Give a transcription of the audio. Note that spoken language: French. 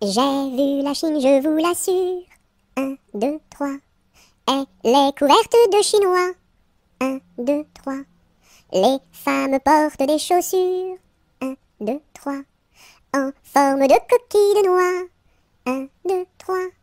J'ai vu la Chine, je vous l'assure. 1 2 3. Et les couvertures de chinois. 1 2 3. Les femmes portent des chaussures. 1 2 3. En forme de coquille de noix. 1 2 3.